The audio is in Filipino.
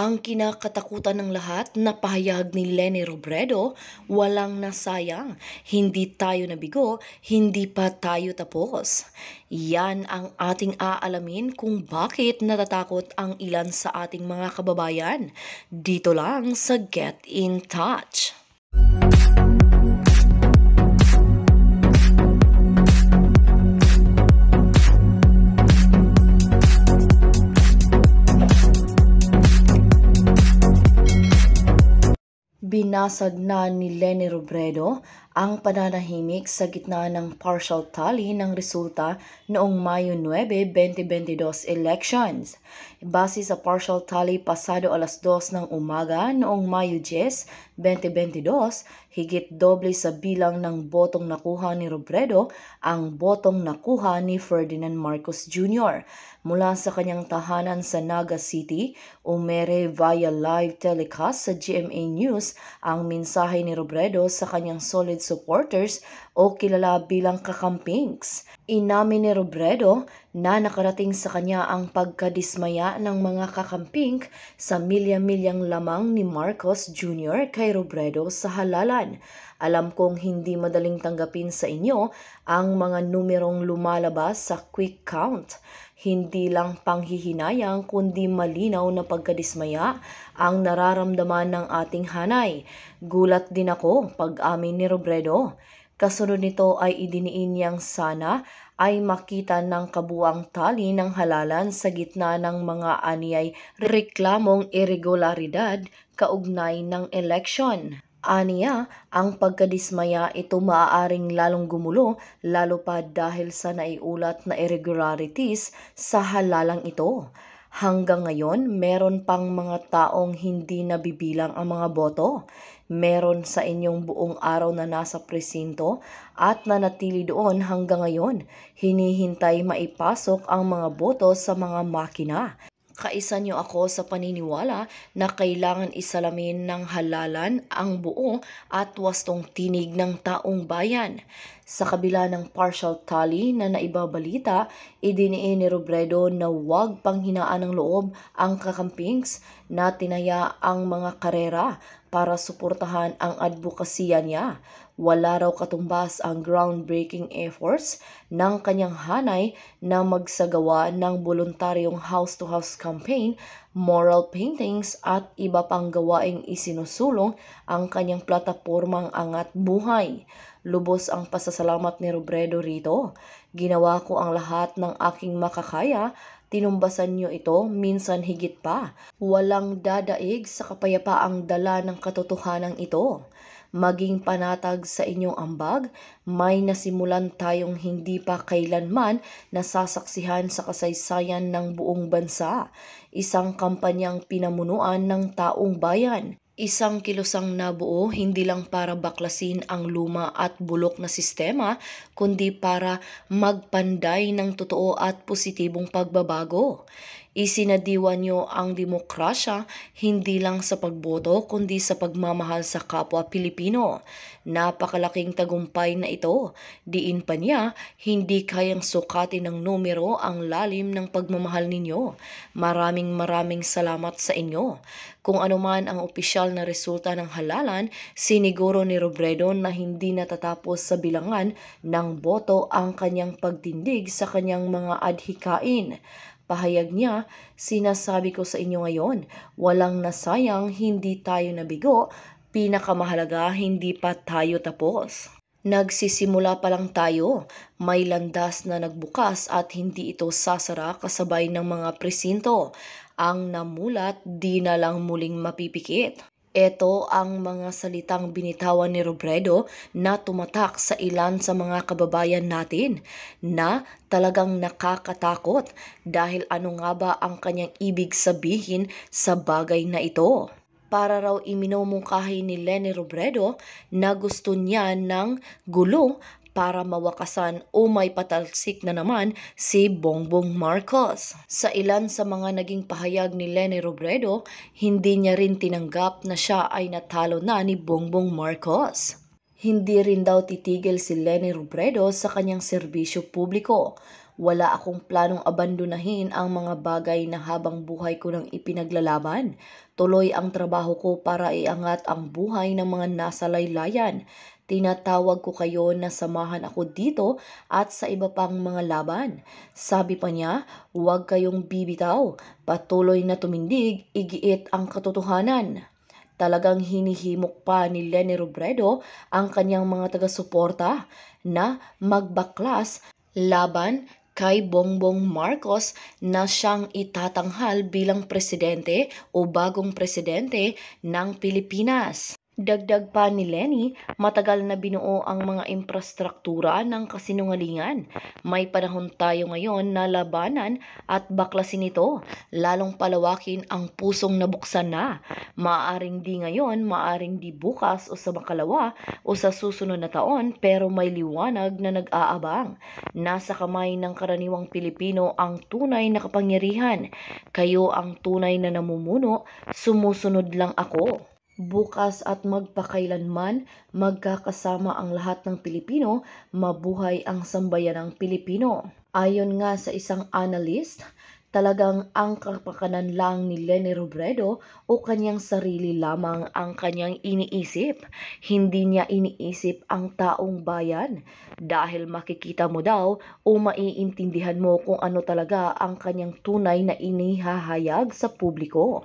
Ang kinakatakutan ng lahat na pahayag ni Lenny Robredo, walang nasayang, hindi tayo nabigo, hindi pa tayo tapos. Yan ang ating aalamin kung bakit natatakot ang ilan sa ating mga kababayan. Dito lang sa Get in Touch. sod na ni Lenny Robredo ang pananahimik sa gitna ng partial tally ng resulta noong Mayo 9, 2022 elections. Base sa partial tally pasado alas 2 ng umaga noong Mayo 10, 2022, higit doble sa bilang ng botong nakuha ni Robredo ang botong nakuha ni Ferdinand Marcos Jr. mula sa kanyang tahanan sa Naga City, umere via live telecast sa GMA News ang mensahe ni Robredo sa kanyang solid supporters o kilala bilang kakampings. Inamin ni Robredo na nakarating sa kanya ang pagkadismaya ng mga kakamping sa milya-milyang lamang ni Marcos Jr. kay Robredo sa halalan. Alam kong hindi madaling tanggapin sa inyo ang mga numerong lumalabas sa quick count. Hindi lang panghihinayang kundi malinaw na pagkadismaya ang nararamdaman ng ating hanay. Gulat din ako pag amin ni Robredo. Kasunod nito ay idiniin niyang sana ay makita ng kabuang tali ng halalan sa gitna ng mga aniyay reklamong irregularidad kaugnay ng eleksyon. Aniya, ang pagkadismaya ito maaaring lalong gumulo lalo pa dahil sa naiulat na irregularities sa halalang ito. Hanggang ngayon, meron pang mga taong hindi nabibilang ang mga boto meron sa inyong buong araw na nasa presinto at nanatili doon hanggang ngayon. Hinihintay maipasok ang mga boto sa mga makina kaisa niyo ako sa paniniwala na kailangan isalamin ng halalan ang buo at wastong tinig ng taong bayan. Sa kabila ng partial tally na naibabalita, idiniin ni Robredo na huwag panghinaan ng loob ang kakampings na tinaya ang mga karera para suportahan ang advokasya niya. Wala raw katumbas ang groundbreaking efforts ng kanyang hanay na magsagawa ng voluntaryong house-to-house -house campaign, moral paintings at iba pang gawaing isinusulong ang kanyang platapormang Angat Buhay. Lubos ang pasasalamat ni Robredo rito. Ginawa ko ang lahat ng aking makakaya Tinumbasan nyo ito, minsan higit pa. Walang dadaig sa kapayapaang dala ng katotohanan ito. Maging panatag sa inyong ambag, may nasimulan tayong hindi pa kailanman nasasaksihan sa kasaysayan ng buong bansa. Isang kampanyang pinamunuan ng taong bayan. Isang kilosang nabuo hindi lang para baklasin ang luma at bulok na sistema, kundi para magpanday ng totoo at positibong pagbabago. Isinadiwa niyo ang demokrasya hindi lang sa pagboto kundi sa pagmamahal sa kapwa Pilipino. Napakalaking tagumpay na ito. Diin pa niya, hindi kayang sukatin ng numero ang lalim ng pagmamahal ninyo. Maraming maraming salamat sa inyo. Kung anuman ang opisyal na resulta ng halalan, siniguro ni Robredo na hindi natatapos sa bilangan ng boto ang kanyang pagtindig sa kanyang mga adhikain. Pahayag niya, sinasabi ko sa inyo ngayon, walang nasayang hindi tayo nabigo, pinakamahalaga hindi pa tayo tapos. Nagsisimula pa lang tayo, may landas na nagbukas at hindi ito sasara kasabay ng mga presinto. Ang namulat di na lang muling mapipikit. Ito ang mga salitang binitawan ni Robredo na tumatak sa ilan sa mga kababayan natin na talagang nakakatakot dahil ano nga ba ang kanyang ibig sabihin sa bagay na ito para raw iminumungkahi ni Lenny Robredo na gusto niya ng gulo para mawakasan o may patalsik na naman si Bongbong Marcos. Sa ilan sa mga naging pahayag ni Lene Robredo, hindi niya rin tinanggap na siya ay natalo na ni Bongbong Marcos. Hindi rin daw titigil si Lene Robredo sa kanyang serbisyo publiko. Wala akong planong abandonahin ang mga bagay na habang buhay ko nang ipinaglalaban. Tuloy ang trabaho ko para iangat ang buhay ng mga nasa laylayan. Tinatawag ko kayo na samahan ako dito at sa iba pang mga laban. Sabi pa niya, huwag kayong bibitaw. Patuloy na tumindig, igiit ang katotohanan. Talagang hinihimok pa ni Lenny Robredo ang kanyang mga taga-suporta na magbaklas laban kay Bongbong Marcos na siyang itatanghal bilang presidente o bagong presidente ng Pilipinas. Dagdag pa ni Lenny, matagal na binuo ang mga infrastruktura ng kasinungalingan. May panahon tayo ngayon na labanan at baklasin ito, lalong palawakin ang pusong nabuksan na. Maaring di ngayon, maaring di bukas o sa makalawa o sa susunod na taon pero may liwanag na nag-aabang. Nasa kamay ng karaniwang Pilipino ang tunay na kapangyarihan. Kayo ang tunay na namumuno, sumusunod lang ako bukas at magpakailanman magkakasama ang lahat ng Pilipino, mabuhay ang sambayanang Pilipino. Ayon nga sa isang analyst, talagang ang kapakanan lang ni Leni Robredo o kanyang sarili lamang ang kanyang iniisip. Hindi niya iniisip ang taong bayan dahil makikita mo daw o maiintindihan mo kung ano talaga ang kanyang tunay na inihahayag sa publiko.